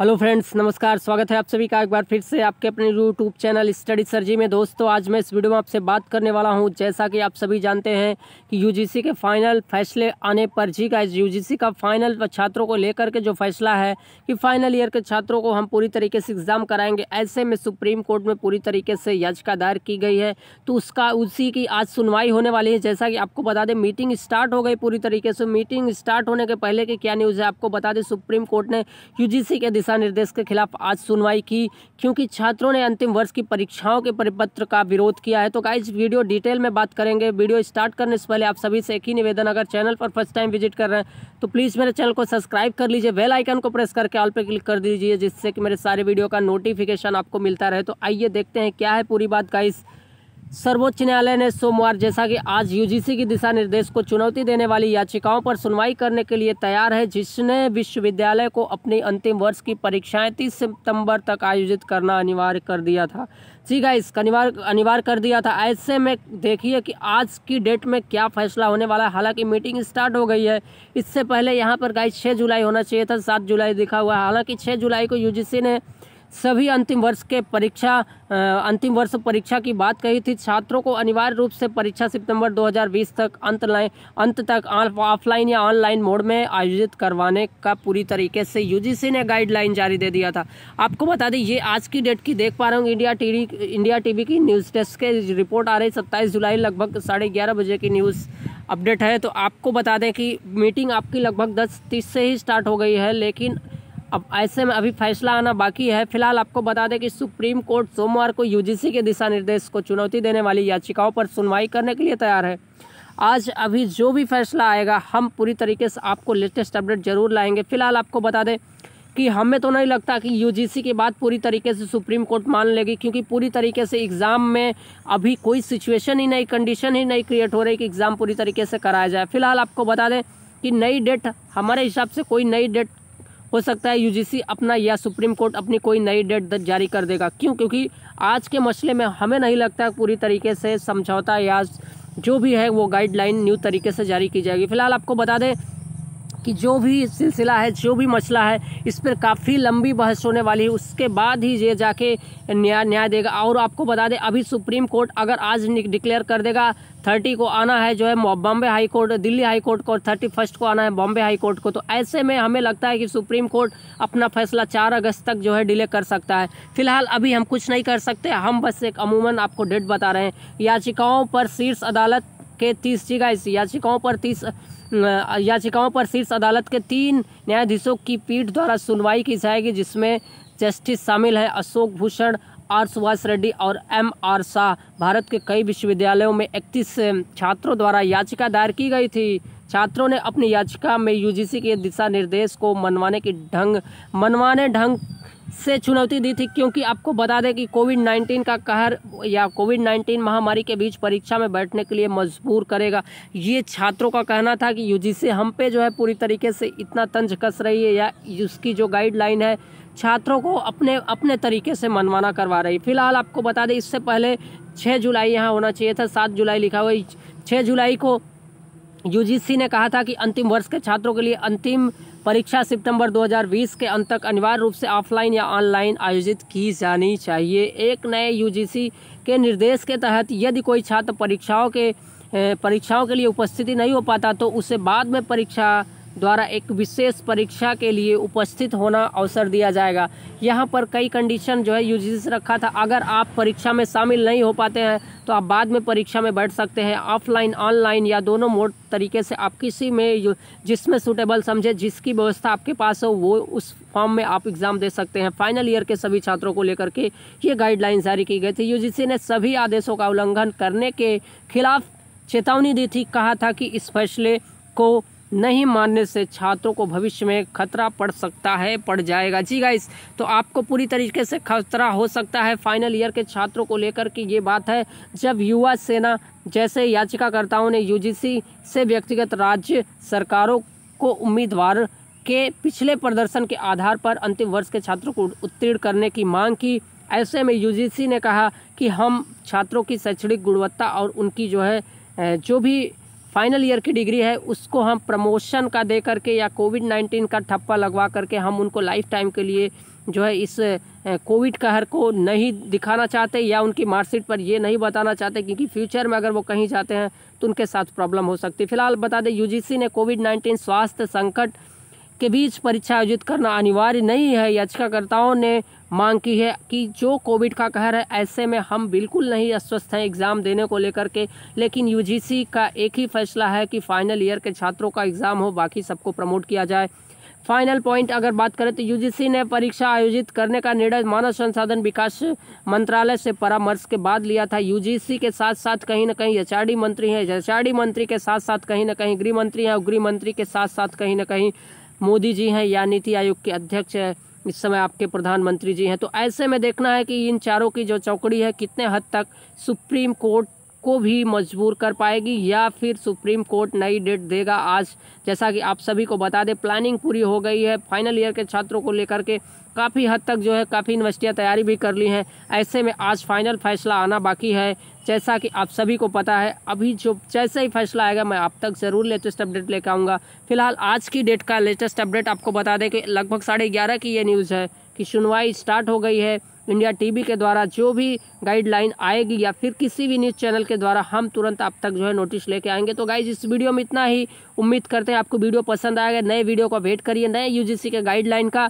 hello friends नमस्कार स्वागत है आप सभी का एक बार फिर से आपके अपने यूट्यूब चैनल स्टडी सर्जी में दोस्तों आज मैं इस वीडियो में आपसे बात करने वाला हूं जैसा कि आप सभी जानते हैं कि यूजीसी के फाइनल फैसले आने पर जी का यूजीसी का फाइनल छात्रों को लेकर के जो फैसला है कि फाइनल ईयर के छात्रों को हम पूरी तरीके से एग्ज़ाम कराएंगे ऐसे में सुप्रीम कोर्ट में पूरी तरीके से याचिका दायर की गई है तो उसका उसी की आज सुनवाई होने वाली है जैसा कि आपको बता दें मीटिंग स्टार्ट हो गई पूरी तरीके से मीटिंग स्टार्ट होने के पहले की क्या न्यूज़ है आपको बता दें सुप्रीम कोर्ट ने यू के दिशा निर्देश के खिलाफ आज सुनवाई की क्योंकि छात्रों ने अंतिम वर्ष की परीक्षाओं के परिपत्र का विरोध किया है तो गाइज वीडियो डिटेल में बात करेंगे वीडियो स्टार्ट करने से पहले आप सभी से एक ही निवेदन अगर चैनल पर फर्स्ट टाइम विजिट कर रहे हैं तो प्लीज़ मेरे चैनल को सब्सक्राइब कर लीजिए बेल आइकन को प्रेस करके ऑल पर क्लिक कर दीजिए जिससे कि मेरे सारे वीडियो का नोटिफिकेशन आपको मिलता रहे तो आइए देखते हैं क्या है पूरी बात गाइज़ सर्वोच्च न्यायालय ने सोमवार जैसा कि आज यूजीसी की दिशा निर्देश को चुनौती देने वाली याचिकाओं पर सुनवाई करने के लिए तैयार है जिसने विश्वविद्यालय को अपनी अंतिम वर्ष की परीक्षाएं तीस सितंबर तक आयोजित करना अनिवार्य कर दिया था जी गाइस अनिवार्य अनिवार्य कर दिया था ऐसे में देखिए कि आज की डेट में क्या फैसला होने वाला है हालांकि मीटिंग स्टार्ट हो गई है इससे पहले यहाँ पर गाइस छः जुलाई होना चाहिए था सात जुलाई दिखा हुआ है हालांकि छः जुलाई को यू ने सभी अंतिम वर्ष के परीक्षा अंतिम वर्ष परीक्षा की बात कही थी छात्रों को अनिवार्य रूप से परीक्षा सितंबर 2020 तक अंत लाइन अंत तक ऑफलाइन या ऑनलाइन मोड में आयोजित करवाने का पूरी तरीके से यूजीसी ने गाइडलाइन जारी दे दिया था आपको बता दें ये आज की डेट की देख पा रहा हूँ इंडिया टी इंडिया टीवी की न्यूज़ डेस्क के रिपोर्ट आ रही सत्ताईस जुलाई लगभग साढ़े ग्यारह बजे की न्यूज़ अपडेट है तो आपको बता दें कि मीटिंग आपकी लगभग दस तीस से ही स्टार्ट हो गई है लेकिन अब ऐसे में अभी फैसला आना बाकी है फिलहाल आपको बता दें कि सुप्रीम कोर्ट सोमवार को यूजीसी के दिशा निर्देश को चुनौती देने वाली याचिकाओं पर सुनवाई करने के लिए तैयार है आज अभी जो भी फैसला आएगा हम पूरी तरीके से आपको लेटेस्ट अपडेट जरूर लाएंगे फिलहाल आपको बता दें कि हमें तो नहीं लगता कि यू के बाद पूरी तरीके से सुप्रीम कोर्ट मान लेगी क्योंकि पूरी तरीके से एग्ज़ाम में अभी कोई सिचुएशन ही नहीं कंडीशन ही नहीं क्रिएट हो रही कि एग्ज़ाम पूरी तरीके से कराया जाए फिलहाल आपको बता दें कि नई डेट हमारे हिसाब से कोई नई डेट हो सकता है यूजीसी अपना या सुप्रीम कोर्ट अपनी कोई नई डेट जारी कर देगा क्यों क्योंकि आज के मसले में हमें नहीं लगता पूरी तरीके से समझौता या जो भी है वो गाइडलाइन न्यू तरीके से जारी की जाएगी फिलहाल आपको बता दें कि जो भी सिलसिला है जो भी मसला है इस पर काफ़ी लंबी बहस होने वाली है उसके बाद ही ये जाके न्याय न्याय देगा और आपको बता दें अभी सुप्रीम कोर्ट अगर आज डिक्लेयर कर देगा थर्टी को आना है जो है Bombay high court Delhi high court को और थर्टी फर्स्ट को आना है बॉम्बे हाई कोर्ट को तो ऐसे में हमें लगता है कि सुप्रीम कोर्ट अपना फैसला चार अगस्त तक जो है डिले कर सकता है फिलहाल अभी हम कुछ नहीं कर सकते हम बस एक अमूमन आपको डेट बता रहे हैं याचिकाओं पर शीर्ष अदालत के तीस का याचिकाओं पर तीस याचिकाओं पर शीर्ष अदालत के तीन न्यायाधीशों की पीठ द्वारा सुनवाई की जाएगी जिसमें जस्टिस शामिल है अशोक भूषण आर सुभाष रेड्डी और एम आर शाह भारत के कई विश्वविद्यालयों में इकतीस छात्रों द्वारा याचिका दायर की गई थी छात्रों ने अपनी याचिका में यूजीसी के दिशा निर्देश को मनवाने की ढंग मनवाने ढंग से चुनौती दी थी क्योंकि आपको बता दें कि कोविड 19 का कहर या कोविड 19 महामारी के बीच परीक्षा में बैठने के लिए मजबूर करेगा ये छात्रों का कहना था कि यूजीसी हम पे जो है पूरी तरीके से इतना तंज कस रही है या उसकी जो गाइडलाइन है छात्रों को अपने अपने तरीके से मनमाना करवा रही फिलहाल आपको बता दें इससे पहले छः जुलाई यहाँ होना चाहिए था सात जुलाई लिखा हुआ छः जुलाई को यूजीसी ने कहा था कि अंतिम वर्ष के छात्रों के लिए अंतिम परीक्षा सितंबर 2020 के अंत तक अनिवार्य रूप से ऑफलाइन या ऑनलाइन आयोजित की जानी चाहिए एक नए यूजीसी के निर्देश के तहत यदि कोई छात्र परीक्षाओं के परीक्षाओं के लिए उपस्थिति नहीं हो पाता तो उसे बाद में परीक्षा द्वारा एक विशेष परीक्षा के लिए उपस्थित होना अवसर दिया जाएगा यहाँ पर कई कंडीशन जो है यू से रखा था अगर आप परीक्षा में शामिल नहीं हो पाते हैं तो आप बाद में परीक्षा में बैठ सकते हैं ऑफलाइन ऑनलाइन या दोनों मोड तरीके से आप किसी में जिसमें सूटेबल समझे जिसकी व्यवस्था आपके पास हो वो उस फॉर्म में आप एग्ज़ाम दे सकते हैं फाइनल ईयर के सभी छात्रों को लेकर के ये गाइडलाइन जारी की गई थी यूजीसी ने सभी आदेशों का उल्लंघन करने के खिलाफ चेतावनी दी थी कहा था कि इस फैसले को नहीं मानने से छात्रों को भविष्य में खतरा पड़ सकता है पड़ जाएगा जी गाइस तो आपको पूरी तरीके से खतरा हो सकता है फाइनल ईयर के छात्रों को लेकर कि ये बात है जब युवा सेना जैसे याचिकाकर्ताओं ने यूजीसी से व्यक्तिगत राज्य सरकारों को उम्मीदवार के पिछले प्रदर्शन के आधार पर अंतिम वर्ष के छात्रों को उत्तीर्ण करने की मांग की ऐसे में यू ने कहा कि हम छात्रों की शैक्षणिक गुणवत्ता और उनकी जो है जो भी फाइनल ईयर की डिग्री है उसको हम प्रमोशन का दे करके या कोविड नाइन्टीन का ठप्पा लगवा करके हम उनको लाइफ टाइम के लिए जो है इस कोविड कहर को नहीं दिखाना चाहते या उनकी मार्कशीट पर ये नहीं बताना चाहते क्योंकि फ्यूचर में अगर वो कहीं जाते हैं तो उनके साथ प्रॉब्लम हो सकती है फिलहाल बता दें यूजीसी ने कोविड नाइन्टीन स्वास्थ्य संकट के बीच परीक्षा आयोजित करना अनिवार्य नहीं है याचिकाकर्ताओं ने मांग की है कि जो कोविड का कहर है ऐसे में हम बिल्कुल नहीं अस्वस्थ हैं एग्ज़ाम देने को लेकर के लेकिन यूजीसी का एक ही फैसला है कि फाइनल ईयर के छात्रों का एग्ज़ाम हो बाकी सबको प्रमोट किया जाए फाइनल पॉइंट अगर बात करें तो यूजीसी ने परीक्षा आयोजित करने का निर्णय मानव संसाधन विकास मंत्रालय से परामर्श के बाद लिया था यूजीसी के साथ साथ कहीं ना कहीं एचआरडी मंत्री हैं एचआरडी मंत्री के साथ साथ कहीं ना कहीं गृह मंत्री हैं और गृह मंत्री के साथ साथ कहीं ना कहीं मोदी जी हैं या नीति आयोग के अध्यक्ष हैं इस समय आपके प्रधानमंत्री जी हैं तो ऐसे में देखना है कि इन चारों की जो चौकड़ी है कितने हद तक सुप्रीम कोर्ट को भी मजबूर कर पाएगी या फिर सुप्रीम कोर्ट नई डेट देगा आज जैसा कि आप सभी को बता दें प्लानिंग पूरी हो गई है फाइनल ईयर के छात्रों को लेकर के काफ़ी हद तक जो है काफ़ी यूनिवर्सिटियाँ तैयारी भी कर ली हैं ऐसे में आज फाइनल फैसला आना बाकी है जैसा कि आप सभी को पता है अभी जो जैसे ही फैसला आएगा मैं आप तक ज़रूर लेटेस्ट अपडेट लेकर आऊँगा फिलहाल आज की डेट का लेटेस्ट अपडेट आपको बता दें कि लगभग साढ़े ग्यारह की ये न्यूज़ है कि सुनवाई स्टार्ट हो गई है इंडिया टीवी के द्वारा जो भी गाइडलाइन आएगी या फिर किसी भी न्यूज़ चैनल के द्वारा हम तुरंत आप तक जो है नोटिस लेके आएंगे तो गाइज इस वीडियो में इतना ही उम्मीद करते हैं आपको वीडियो पसंद आएगा नए वीडियो को वेट करिए नए यूजीसी के गाइडलाइन का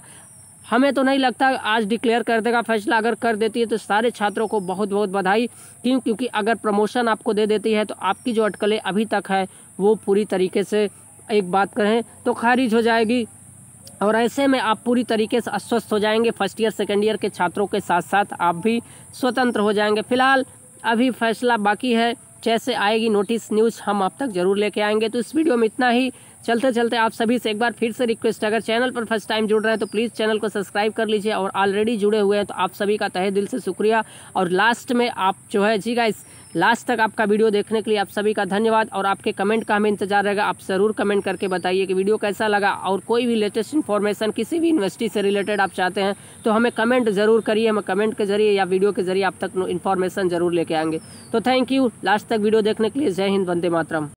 हमें तो नहीं लगता आज डिक्लेयर कर देगा फैसला अगर कर देती है तो सारे छात्रों को बहुत बहुत बधाई क्यों क्योंकि अगर प्रमोशन आपको दे देती है तो आपकी जो अटकलें अभी तक है वो पूरी तरीके से एक बात करें तो खारिज हो जाएगी और ऐसे में आप पूरी तरीके से अस्वस्थ हो जाएंगे फर्स्ट ईयर सेकेंड ईयर के छात्रों के साथ साथ आप भी स्वतंत्र हो जाएंगे फिलहाल अभी फैसला बाकी है जैसे आएगी नोटिस न्यूज़ हम आप तक ज़रूर लेके आएंगे तो इस वीडियो में इतना ही चलते चलते आप सभी से एक बार फिर से रिक्वेस्ट है अगर चैनल पर फर्स्ट टाइम जुड़ रहे हैं तो प्लीज़ चैनल को सब्सक्राइब कर लीजिए और ऑलरेडी जुड़े हुए हैं तो आप सभी का तहे दिल से शुक्रिया और लास्ट में आप जो है जी गाइस लास्ट तक आपका वीडियो देखने के लिए आप सभी का धन्यवाद और आपके कमेंट का हमें इंतजार रहेगा आप ज़रूर कमेंट करके बताइए कि वीडियो कैसा लगा और कोई भी लेटेस्ट इन्फॉर्मेशन किसी भी यूनिवर्सिटी से रिलेटेड आप चाहते हैं तो हमें कमेंट ज़रूर करिए हमें कमेंट के जरिए या वीडियो के जरिए आप तक इन्फॉर्मेशन ज़रूर लेके आएंगे तो थैंक यू लास्ट तक वीडियो देखने के लिए जय हिंद वंदे मातरम